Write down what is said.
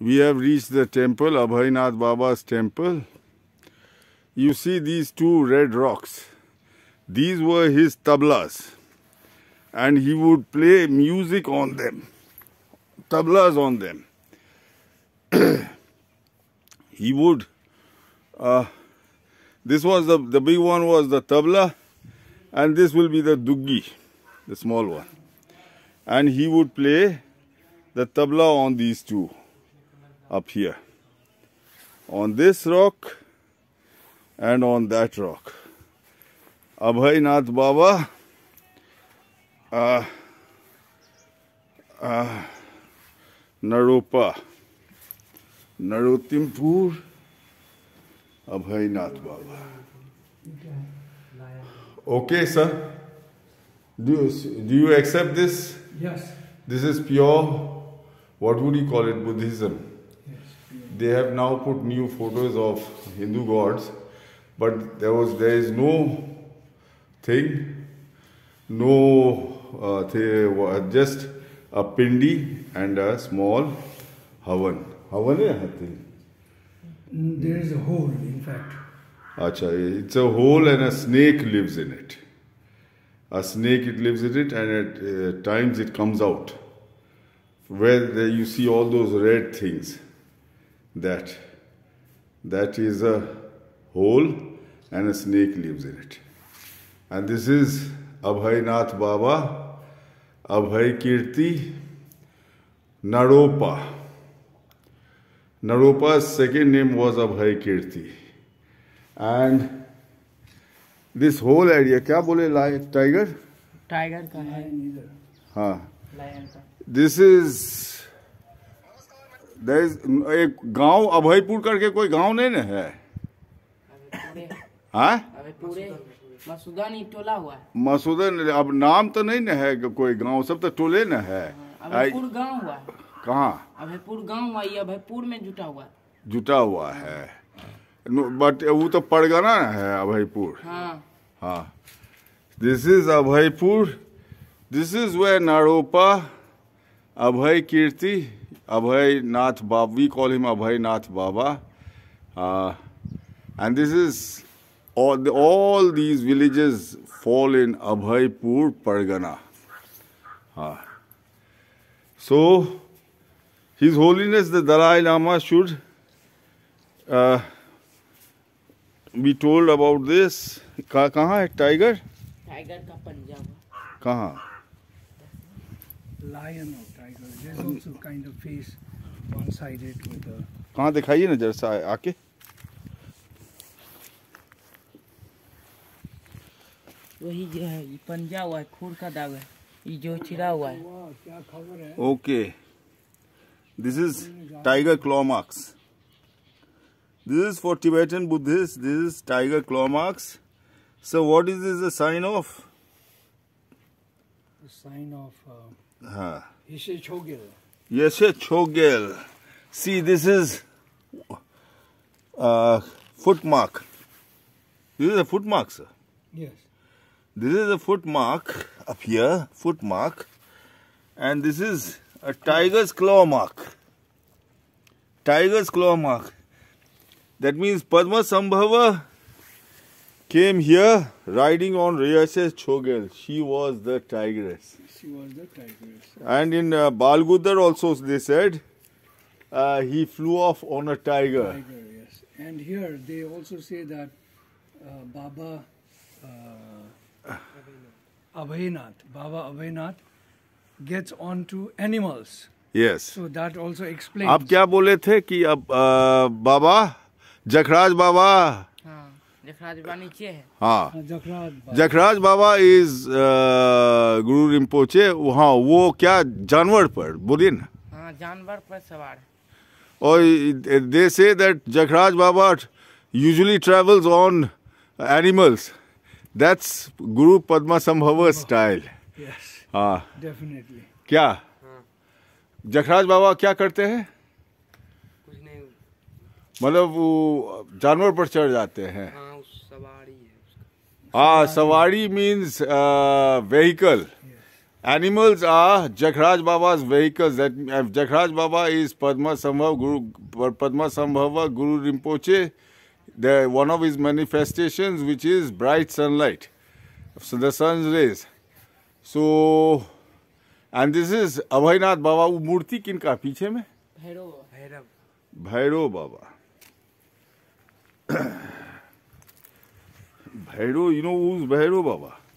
we have reached the temple, Abhainath Baba's temple. You see these two red rocks. These were his tablas. And he would play music on them. Tablas on them. he would... Uh, this was the, the big one was the tabla. And this will be the duggi, the small one. And he would play the tabla on these two up here on this rock and on that rock Nath Baba uh, uh, Naropa Narotimpur Baba okay sir do you, do you accept this yes this is pure what would you call it buddhism they have now put new photos of Hindu gods, but there was there is no thing, no uh, just a pindi and a small havan. Havan is mm, There is a hole, in fact. Acha, it's a hole and a snake lives in it. A snake it lives in it, and at uh, times it comes out, where you see all those red things. that that is a hole and a snake lives in it. And this is Abhay Nath Baba, Abhay Kirti, Naropa. Naropa's second name was Abhay Kirti. And this whole area, kya bole lion tiger बोले tiger? Tiger ha lion हाँ. This is एक गांव अभयपुर करके कोई गांव नहीं ना है हाँ? मसूदा नहीं अब नाम तो नहीं ना है कोई गांव सब तो टोले ना है हाँ, अभयपुर गांव हुआ कहाँ अभयपुर गांव हुआ ये अभयपुर में जुटा हुआ जुटा हुआ है बट वो तो परगना है अभयपुर हाँ दिस हाँ। Is Abhaypur this is way Naropa Abhay Kirti Abhay Nath Baba we call him Abhay Nath Baba and this is all these village fall in Abhaypur Pargana so his holiness the Dalai Lama should be told about this कहाँ है टाइगर टाइगर का पंजाब कहाँ lion or tiger. There's also kind of face one-sided with a. कहाँ दिखाइए ना जरा सा आके वही जो है ये पंजा हुआ है खूर का दाग है ये जो चिरा हुआ है है okay this is tiger claw marks this is for Tibetan Buddhist this is tiger claw marks so what is this the sign of sign of Huh. You Chogil. Yes, sir, Chogil. See, this is a uh, footmark. This is a footmark, sir. Yes. This is a footmark up here, footmark. And this is a tiger's claw mark. Tiger's claw mark. That means Padma Sambhava came here riding on Reyes Chogel. She was the tigress. She was the tigress. And in uh, Balgudar also they said uh, he flew off on a tiger. tiger yes. And here they also say that uh, Baba uh, Abhayanath, Baba Abhayanath gets onto animals. Yes. So that also explains. आप क्या बोले थे कि अब Baba, जखराज बाबा हाँ।, हाँ जखराज बाबा is गुरु रिम्पोचे वहाँ वो क्या जानवर पर बोलिए ना हाँ, जानवर पर सवार और they say that Jakhraj Baba usually travels on animals that's Guru Padma Sambhava style हाँ डेफिनेटली हाँ। क्या जखराज बाबा क्या करते हैं मतलब वो जानवर पर चढ़ जाते हैं Ah, Sawari means uh, vehicle. Yes. Animals are Jakhraj Baba's vehicles. That uh, Jakhraj Baba is Padma Sambhav Guru Padma Sambhava Guru Rinpoche. The one of his manifestations, which is bright sunlight, so the sun's rays. So, and this is Abhaynath Baba. वो मूर्ति किन का पीछे में? Bhairav Bhairav Bhairav Baba Bhairav you know उज भैरव बाबा